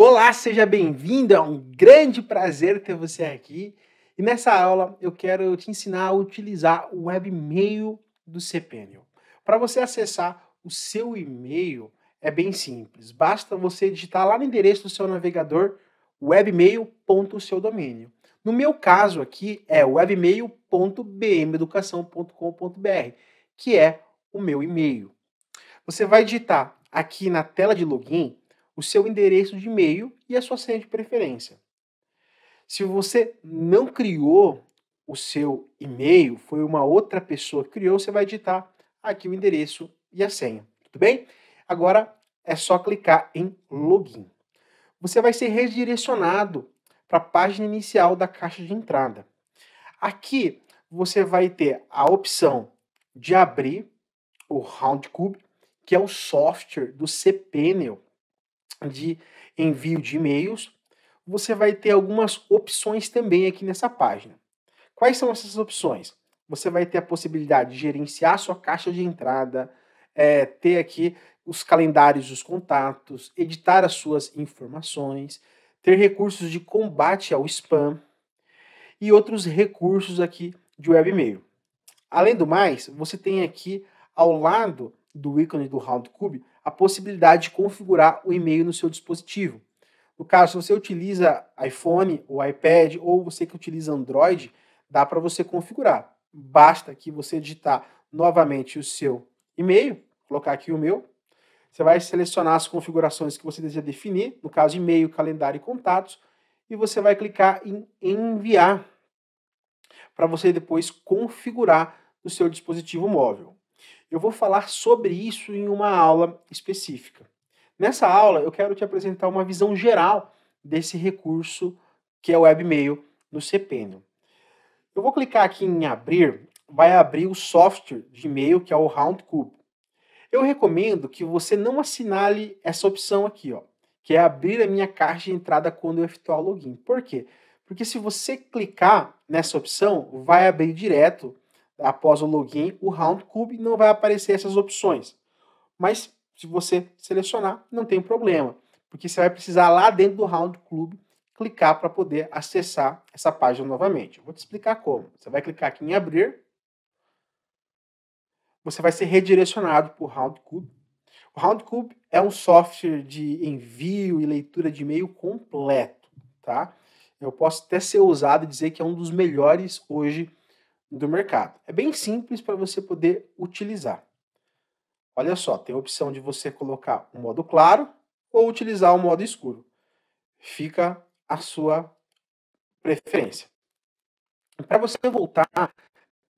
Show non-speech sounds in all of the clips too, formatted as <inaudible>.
Olá, seja bem-vindo. É um grande prazer ter você aqui. E nessa aula eu quero te ensinar a utilizar o webmail do cPanel. Para você acessar o seu e-mail é bem simples. Basta você digitar lá no endereço do seu navegador webmail.seudomínio. domínio. No meu caso aqui é webmail.bmeducação.com.br, que é o meu e-mail. Você vai digitar aqui na tela de login o seu endereço de e-mail e a sua senha de preferência. Se você não criou o seu e-mail, foi uma outra pessoa que criou, você vai digitar aqui o endereço e a senha, tudo bem? Agora é só clicar em login. Você vai ser redirecionado para a página inicial da caixa de entrada. Aqui você vai ter a opção de abrir o Roundcube, que é o software do cPanel de envio de e-mails, você vai ter algumas opções também aqui nessa página. Quais são essas opções? Você vai ter a possibilidade de gerenciar sua caixa de entrada, é, ter aqui os calendários dos contatos, editar as suas informações, ter recursos de combate ao spam e outros recursos aqui de webmail. Além do mais, você tem aqui ao lado do ícone do Roundcube a possibilidade de configurar o e-mail no seu dispositivo. No caso, se você utiliza iPhone ou iPad ou você que utiliza Android, dá para você configurar. Basta que você digitar novamente o seu e-mail, colocar aqui o meu. Você vai selecionar as configurações que você deseja definir, no caso e-mail, calendário e contatos, e você vai clicar em enviar para você depois configurar no seu dispositivo móvel. Eu vou falar sobre isso em uma aula específica. Nessa aula, eu quero te apresentar uma visão geral desse recurso que é o webmail no cPanel. Eu vou clicar aqui em abrir, vai abrir o software de e-mail que é o Roundcube. Eu recomendo que você não assinale essa opção aqui, ó, que é abrir a minha caixa de entrada quando eu efetuar o login. Por quê? Porque se você clicar nessa opção, vai abrir direto após o login, o Round Cube não vai aparecer essas opções. Mas se você selecionar, não tem problema, porque você vai precisar lá dentro do Round Cube clicar para poder acessar essa página novamente. Eu vou te explicar como. Você vai clicar aqui em abrir, você vai ser redirecionado para o Round Cube. O Round Cube é um software de envio e leitura de e-mail completo, tá? Eu posso até ser ousado e dizer que é um dos melhores hoje do mercado. É bem simples para você poder utilizar. Olha só, tem a opção de você colocar o modo claro ou utilizar o modo escuro. Fica a sua preferência. Para você voltar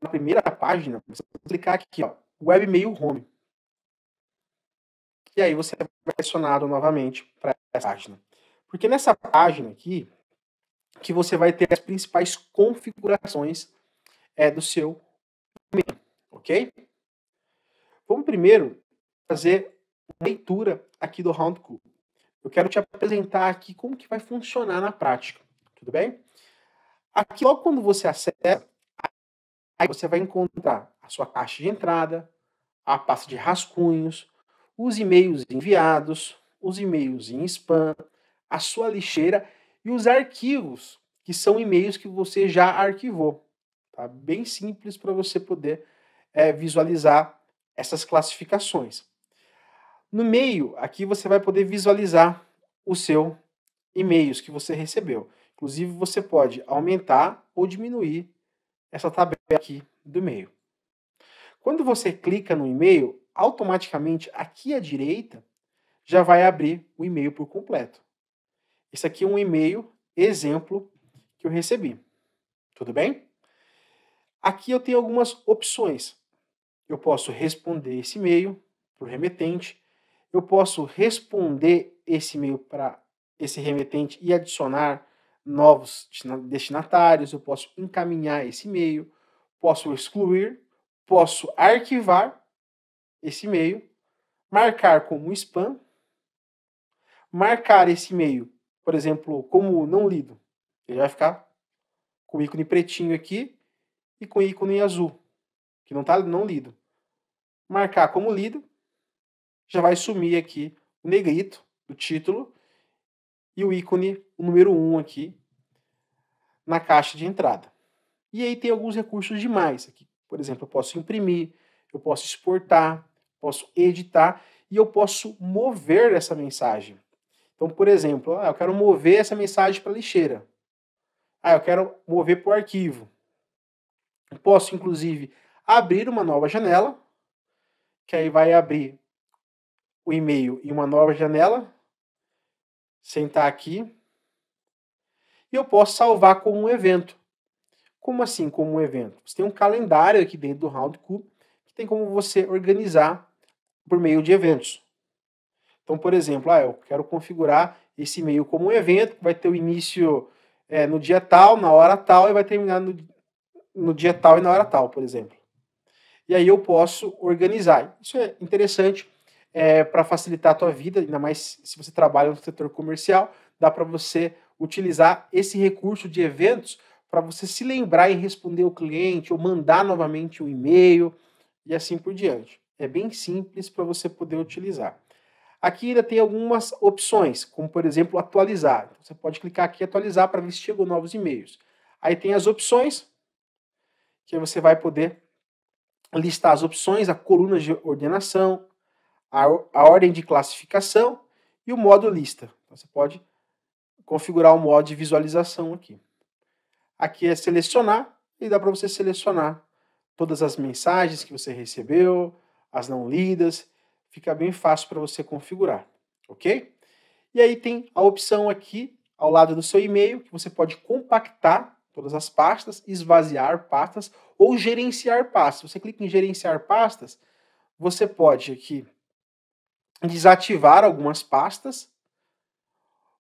na primeira página, você vai clicar aqui, ó, Webmail Home. E aí você vai direcionado novamente para essa página. Porque nessa página aqui que você vai ter as principais configurações é do seu momento, ok? Vamos primeiro fazer leitura aqui do Round Cube. Eu quero te apresentar aqui como que vai funcionar na prática, tudo bem? Aqui, logo quando você acessa, aí você vai encontrar a sua caixa de entrada, a pasta de rascunhos, os e-mails enviados, os e-mails em spam, a sua lixeira e os arquivos, que são e-mails que você já arquivou. Tá? Bem simples para você poder é, visualizar essas classificações. No meio, aqui você vai poder visualizar o seu e-mails que você recebeu. Inclusive, você pode aumentar ou diminuir essa tabela aqui do meio. Quando você clica no e-mail, automaticamente aqui à direita já vai abrir o e-mail por completo. Esse aqui é um e-mail exemplo que eu recebi. Tudo bem? Aqui eu tenho algumas opções. Eu posso responder esse e-mail para o remetente, eu posso responder esse e-mail para esse remetente e adicionar novos destinatários, eu posso encaminhar esse e-mail, posso excluir, posso arquivar esse e-mail, marcar como spam, marcar esse e-mail, por exemplo, como não lido. Ele vai ficar com o ícone pretinho aqui, e com ícone azul, que não está não lido. Marcar como lido, já vai sumir aqui o negrito do título e o ícone, o número 1 aqui, na caixa de entrada. E aí tem alguns recursos demais aqui. Por exemplo, eu posso imprimir, eu posso exportar, posso editar e eu posso mover essa mensagem. Então, por exemplo, ah, eu quero mover essa mensagem para a lixeira. Ah, eu quero mover para o arquivo. Posso, inclusive, abrir uma nova janela, que aí vai abrir o e-mail em uma nova janela, sentar aqui, e eu posso salvar como um evento. Como assim, como um evento? Você tem um calendário aqui dentro do Roundcube que tem como você organizar por meio de eventos. Então, por exemplo, ah, eu quero configurar esse e-mail como um evento que vai ter o início é, no dia tal, na hora tal e vai terminar no, no dia tal e na hora tal, por exemplo. E aí eu posso organizar. Isso é interessante é, para facilitar a tua vida, ainda mais se você trabalha no setor comercial, dá para você utilizar esse recurso de eventos para você se lembrar e responder o cliente ou mandar novamente um e-mail e assim por diante. É bem simples para você poder utilizar. Aqui ainda tem algumas opções, como por exemplo atualizar. você pode clicar aqui atualizar para ver se chegam novos e-mails. Aí tem as opções, que você vai poder listar as opções, a coluna de ordenação, a, a ordem de classificação e o modo lista. Então, você pode configurar o modo de visualização aqui. Aqui é selecionar e dá para você selecionar todas as mensagens que você recebeu, as não lidas, fica bem fácil para você configurar, ok? E aí tem a opção aqui ao lado do seu e-mail que você pode compactar todas as pastas, esvaziar pastas ou gerenciar pastas. Você clica em gerenciar pastas, você pode aqui desativar algumas pastas.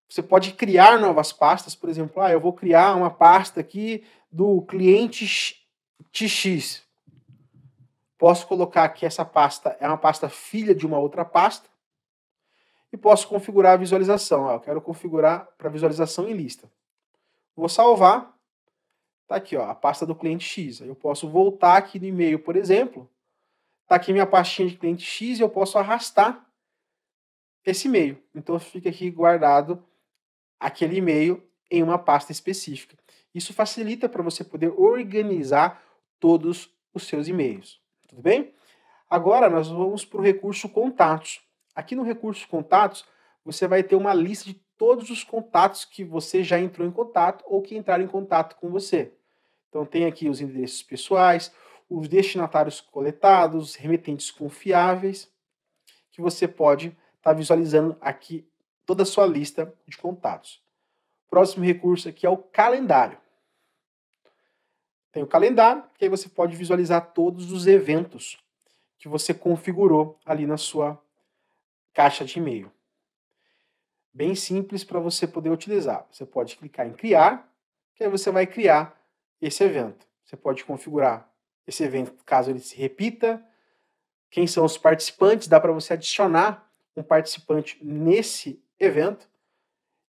Você pode criar novas pastas, por exemplo, ah, eu vou criar uma pasta aqui do cliente TX. Posso colocar que essa pasta é uma pasta filha de uma outra pasta e posso configurar a visualização. Ah, eu quero configurar para visualização em lista. Vou salvar Está aqui, ó, a pasta do cliente X. eu posso voltar aqui no e-mail, por exemplo. Está aqui minha pastinha de cliente X e eu posso arrastar esse e-mail. Então fica aqui guardado aquele e-mail em uma pasta específica. Isso facilita para você poder organizar todos os seus e-mails. Tudo bem? Agora nós vamos para o recurso contatos. Aqui no recurso contatos, você vai ter uma lista de todos os contatos que você já entrou em contato ou que entraram em contato com você. Então tem aqui os endereços pessoais, os destinatários coletados, remetentes confiáveis, que você pode estar tá visualizando aqui toda a sua lista de contatos. Próximo recurso aqui é o calendário. Tem o calendário, que aí você pode visualizar todos os eventos que você configurou ali na sua caixa de e-mail. Bem simples para você poder utilizar. Você pode clicar em criar, que aí você vai criar esse evento. Você pode configurar esse evento caso ele se repita, quem são os participantes, dá para você adicionar um participante nesse evento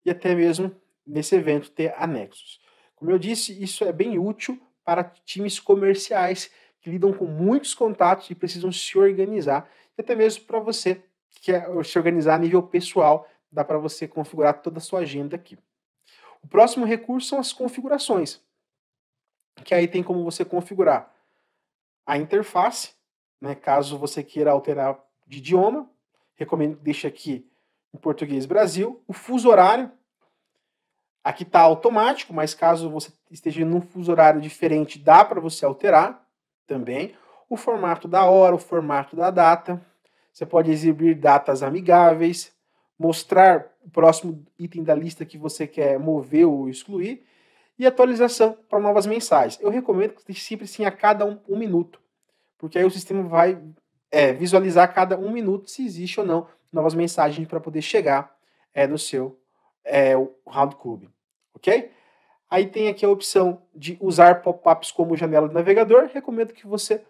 e até mesmo nesse evento ter anexos. Como eu disse, isso é bem útil para times comerciais que lidam com muitos contatos e precisam se organizar, e até mesmo para você que quer se organizar a nível pessoal, dá para você configurar toda a sua agenda aqui. O próximo recurso são as configurações que aí tem como você configurar a interface, né, caso você queira alterar de idioma, recomendo que deixe aqui em português Brasil, o fuso horário, aqui está automático, mas caso você esteja em um fuso horário diferente, dá para você alterar também, o formato da hora, o formato da data, você pode exibir datas amigáveis, mostrar o próximo item da lista que você quer mover ou excluir, e atualização para novas mensagens. Eu recomendo que sempre sim a cada um, um minuto, porque aí o sistema vai é, visualizar a cada um minuto se existe ou não novas mensagens para poder chegar é, no seu é, Round Cube, ok? Aí tem aqui a opção de usar pop-ups como janela do navegador. Recomendo que você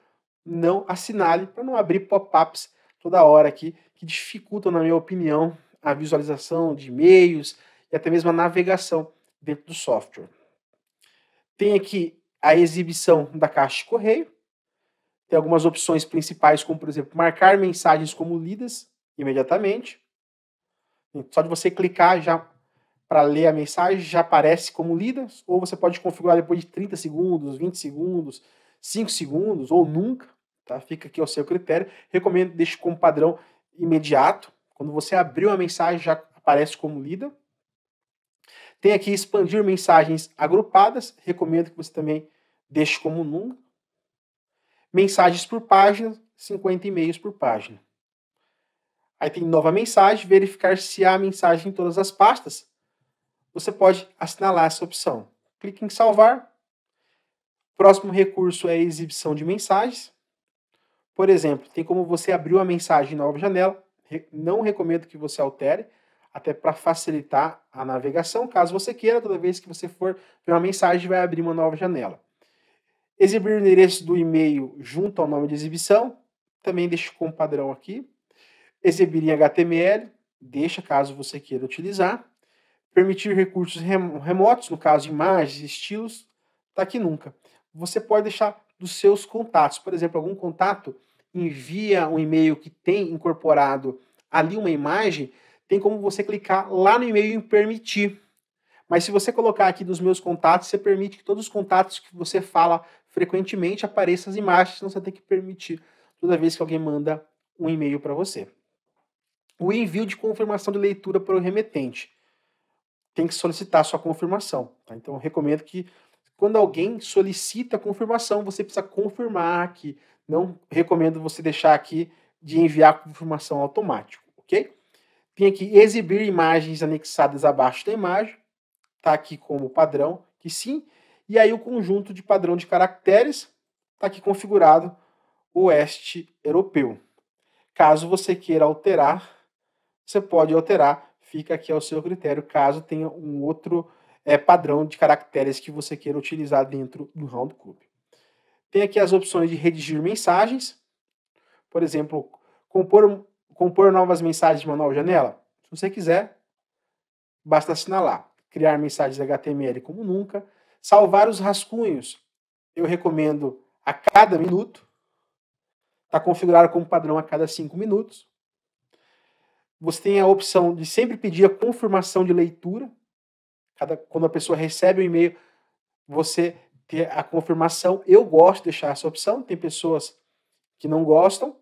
não assinale para não abrir pop-ups toda hora aqui, que dificultam, na minha opinião, a visualização de e-mails e até mesmo a navegação dentro do software. Tem aqui a exibição da caixa de correio. Tem algumas opções principais, como, por exemplo, marcar mensagens como lidas imediatamente. Só de você clicar já para ler a mensagem, já aparece como lida. Ou você pode configurar depois de 30 segundos, 20 segundos, 5 segundos ou nunca. Tá? Fica aqui ao seu critério. Recomendo deixe como padrão imediato. Quando você abriu a mensagem, já aparece como lida. Tem aqui expandir mensagens agrupadas, recomendo que você também deixe como número. Mensagens por página, 50 e-mails por página. Aí tem nova mensagem, verificar se há mensagem em todas as pastas. Você pode assinalar essa opção. Clique em salvar. Próximo recurso é a exibição de mensagens. Por exemplo, tem como você abrir uma mensagem em nova janela. Não recomendo que você altere, até para facilitar a navegação, caso você queira, toda vez que você for ver uma mensagem, vai abrir uma nova janela. Exibir o endereço do e-mail junto ao nome de exibição, também deixo com padrão aqui. Exibir em HTML, deixa caso você queira utilizar. Permitir recursos remotos, no caso imagens, estilos, tá aqui nunca. Você pode deixar dos seus contatos, por exemplo, algum contato envia um e-mail que tem incorporado ali uma imagem, tem como você clicar lá no e-mail em permitir. Mas se você colocar aqui dos meus contatos, você permite que todos os contatos que você fala frequentemente apareçam as imagens, senão você tem que permitir toda vez que alguém manda um e-mail para você. O envio de confirmação de leitura para o remetente. Tem que solicitar sua confirmação. Tá? Então, eu recomendo que quando alguém solicita confirmação, você precisa confirmar que não recomendo você deixar aqui de enviar confirmação automático, ok? Vim aqui exibir imagens anexadas abaixo da imagem, está aqui como padrão, que sim, e aí o conjunto de padrão de caracteres está aqui configurado oeste europeu. Caso você queira alterar, você pode alterar, fica aqui ao seu critério, caso tenha um outro é, padrão de caracteres que você queira utilizar dentro do Round Cube. Tem aqui as opções de redigir mensagens, por exemplo, compor Compor novas mensagens de manual janela? Se você quiser, basta assinalar. Criar mensagens HTML como nunca. Salvar os rascunhos. Eu recomendo a cada minuto. Está configurado como padrão a cada cinco minutos. Você tem a opção de sempre pedir a confirmação de leitura. Cada, quando a pessoa recebe o e-mail, você ter a confirmação. Eu gosto de deixar essa opção. Tem pessoas que não gostam.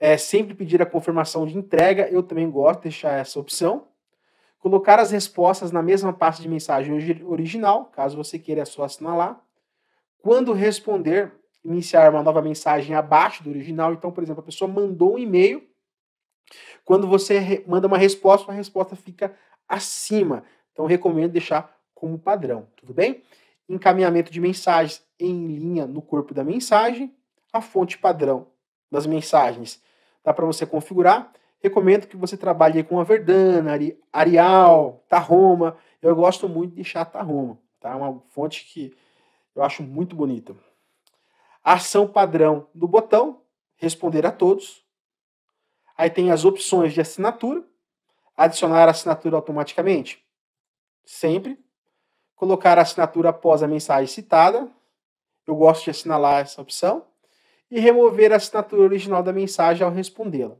É, sempre pedir a confirmação de entrega, eu também gosto de deixar essa opção. Colocar as respostas na mesma pasta de mensagem original, caso você queira só assinar lá. Quando responder, iniciar uma nova mensagem abaixo do original. Então, por exemplo, a pessoa mandou um e-mail. Quando você manda uma resposta, a resposta fica acima. Então, recomendo deixar como padrão, tudo bem? Encaminhamento de mensagens em linha no corpo da mensagem. A fonte padrão das mensagens dá para você configurar. Recomendo que você trabalhe com a Verdana, Arial, Tarroma. Eu gosto muito de chá Tarroma, tá? É uma fonte que eu acho muito bonita. Ação padrão do botão, responder a todos. Aí tem as opções de assinatura, adicionar a assinatura automaticamente, sempre. Colocar a assinatura após a mensagem citada. Eu gosto de assinalar essa opção e remover a assinatura original da mensagem ao respondê-la.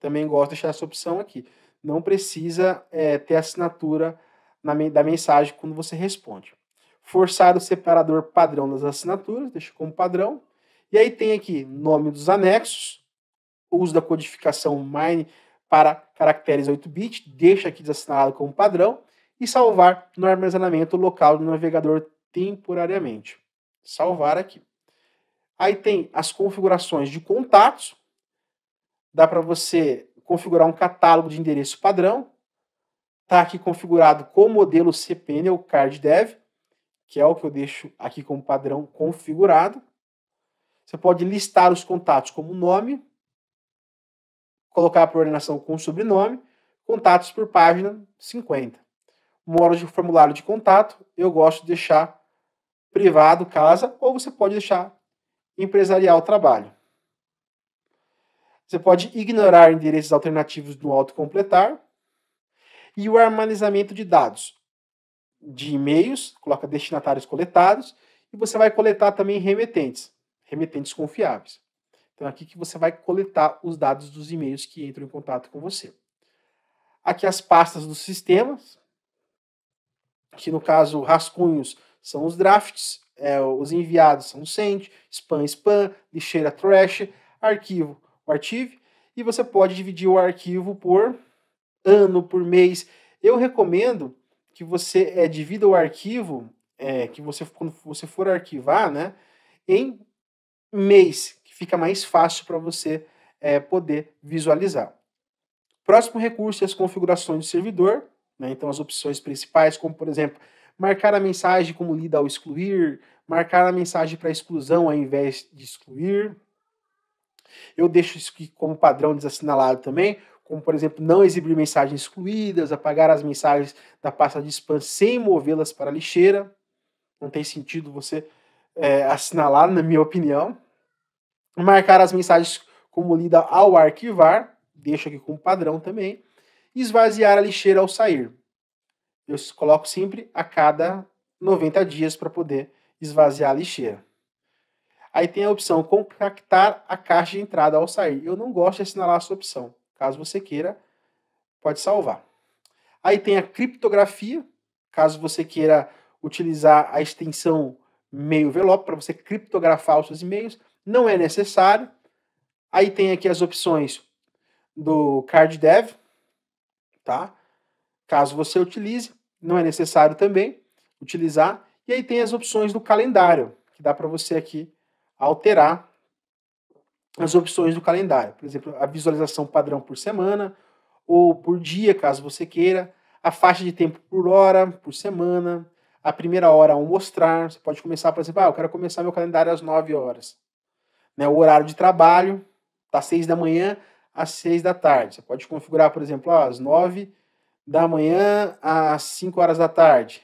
Também gosto de deixar essa opção aqui. Não precisa é, ter assinatura na, da mensagem quando você responde. Forçar o separador padrão das assinaturas, deixa como padrão. E aí tem aqui nome dos anexos, uso da codificação mine para caracteres 8-bit, deixa aqui desassinado como padrão, e salvar no armazenamento local do navegador temporariamente. Salvar aqui. Aí tem as configurações de contatos. Dá para você configurar um catálogo de endereço padrão. Está aqui configurado com o modelo cPanel Card Dev, que é o que eu deixo aqui como padrão configurado. Você pode listar os contatos como nome, colocar por ordenação com sobrenome, contatos por página 50. Modo de formulário de contato, eu gosto de deixar privado, casa, ou você pode deixar empresarial trabalho. Você pode ignorar endereços alternativos do autocompletar e o armazenamento de dados de e-mails, coloca destinatários coletados e você vai coletar também remetentes, remetentes confiáveis. Então é aqui que você vai coletar os dados dos e-mails que entram em contato com você. Aqui as pastas dos sistemas, que no caso rascunhos são os drafts é, os enviados são send, spam, spam, lixeira, trash, arquivo, o archive, e você pode dividir o arquivo por ano, por mês. Eu recomendo que você é, divida o arquivo, é, que você quando você for arquivar, né, em mês, que fica mais fácil para você é, poder visualizar. Próximo recurso é as configurações do servidor, né, então as opções principais, como por exemplo marcar a mensagem como lida ao excluir, marcar a mensagem para exclusão ao invés de excluir. Eu deixo isso aqui como padrão desassinalado também, como por exemplo, não exibir mensagens excluídas, apagar as mensagens da pasta de spam sem movê-las para a lixeira. Não tem sentido você é, assinalar, na minha opinião. Marcar as mensagens como lida ao arquivar, deixo aqui como padrão também. Esvaziar a lixeira ao sair. Eu coloco sempre a cada 90 dias para poder esvaziar a lixeira. Aí tem a opção compactar a caixa de entrada ao sair. Eu não gosto de assinalar essa opção. Caso você queira, pode salvar. Aí tem a criptografia, caso você queira utilizar a extensão meio envelope para você criptografar os seus e-mails, não é necessário. Aí tem aqui as opções do card dev, tá? caso você utilize, não é necessário também utilizar. E aí tem as opções do calendário, que dá para você aqui alterar as opções do calendário. Por exemplo, a visualização padrão por semana ou por dia, caso você queira, a faixa de tempo por hora, por semana, a primeira hora ao mostrar. Você pode começar, por exemplo, ah, eu quero começar meu calendário às 9 horas. Né, o horário de trabalho, das tá 6 da manhã às 6 da tarde. Você pode configurar, por exemplo, ó, ah, às 9 da manhã às 5 horas da tarde.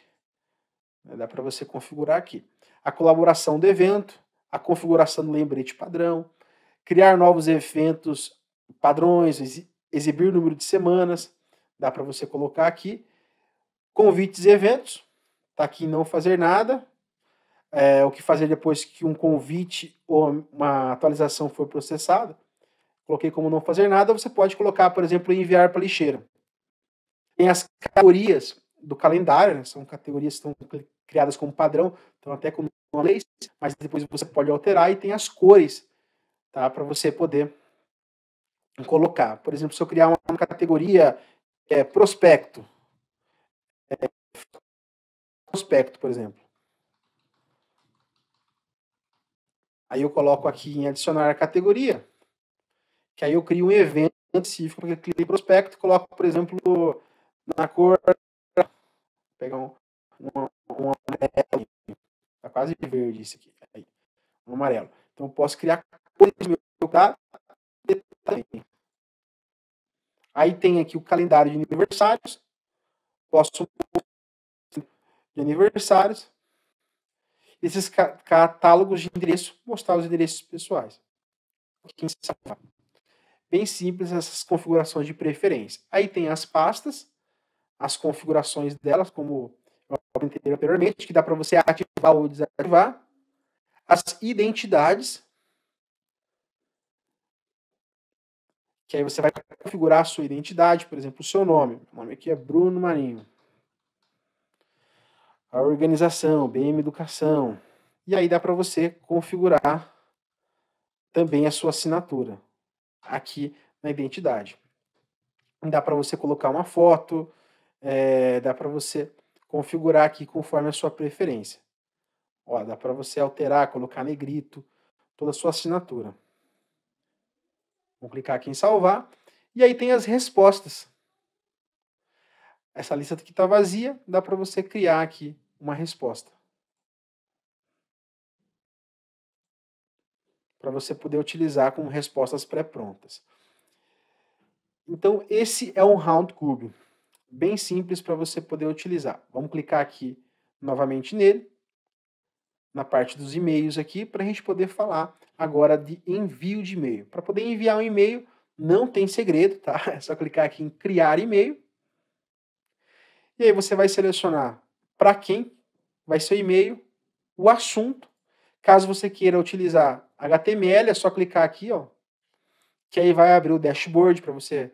Né, dá para você configurar aqui. A colaboração do evento, a configuração do lembrete padrão, criar novos eventos padrões, exibir o número de semanas, dá para você colocar aqui. Convites e eventos, está aqui não fazer nada. É, o que fazer depois que um convite ou uma atualização for processada. Coloquei como não fazer nada, você pode colocar, por exemplo, enviar para lixeira tem as categorias do calendário, né? são categorias que estão criadas como padrão, então até como leis, mas depois você pode alterar e tem as cores, tá? Para você poder colocar. Por exemplo, se eu criar uma categoria é, prospecto, é, prospecto, por exemplo. Aí eu coloco aqui em adicionar a categoria, que aí eu crio um evento específico clico em prospecto, coloco, por exemplo, na cor. Vou pegar um, um, um amarelo. Tá quase verde isso aqui. Aí, um amarelo. Então eu posso criar cores do meu Aí tem aqui o calendário de aniversários. Posso de aniversários. Esses catálogos de endereço, mostrar os endereços pessoais. Bem simples essas configurações de preferência. Aí tem as pastas as configurações delas, como eu apresentei anteriormente, que dá para você ativar ou desativar, as identidades, que aí você vai configurar a sua identidade, por exemplo, o seu nome. o nome aqui é Bruno Marinho. A organização, BM Educação. E aí dá para você configurar também a sua assinatura aqui na identidade. Dá para você colocar uma foto, é, dá para você configurar aqui conforme a sua preferência. Ó, dá para você alterar, colocar negrito, toda a sua assinatura. Vou clicar aqui em salvar e aí tem as respostas. Essa lista que está vazia, dá para você criar aqui uma resposta. Para você poder utilizar como respostas pré-prontas. Então, esse é um round cube bem simples para você poder utilizar. Vamos clicar aqui novamente nele, na parte dos e-mails aqui, para a gente poder falar agora de envio de e-mail. Para poder enviar um e-mail, não tem segredo, tá? <laughs> É só clicar aqui em criar e-mail. E aí você vai selecionar para quem vai ser o e-mail, o assunto. Caso você queira utilizar HTML, é só clicar aqui, ó, que aí vai abrir o dashboard para você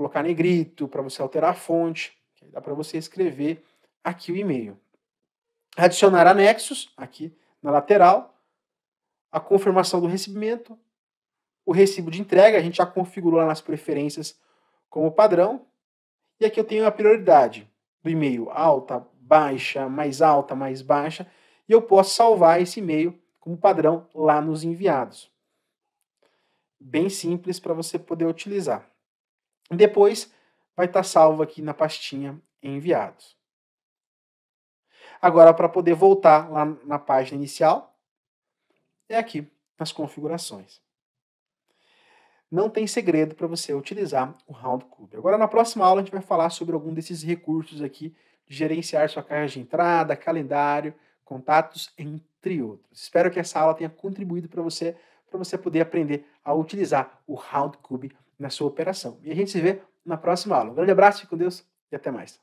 colocar negrito, para você alterar a fonte, dá para você escrever aqui o e-mail. Adicionar anexos, aqui na lateral, a confirmação do recebimento, o recibo de entrega, a gente já configurou lá nas preferências como padrão. E aqui eu tenho a prioridade do e-mail alta, baixa, mais alta, mais baixa, e eu posso salvar esse e-mail como padrão lá nos enviados. Bem simples para você poder utilizar. Depois vai estar tá salvo aqui na pastinha enviados. Agora, para poder voltar lá na página inicial, é aqui nas configurações. Não tem segredo para você utilizar o Roundcube. Agora, na próxima aula, a gente vai falar sobre algum desses recursos aqui de gerenciar sua caixa de entrada, calendário, contatos, entre outros. Espero que essa aula tenha contribuído para você, para você poder aprender a utilizar o Roundcube na sua operação. E a gente se vê na próxima aula. Um grande abraço, fique com Deus e até mais.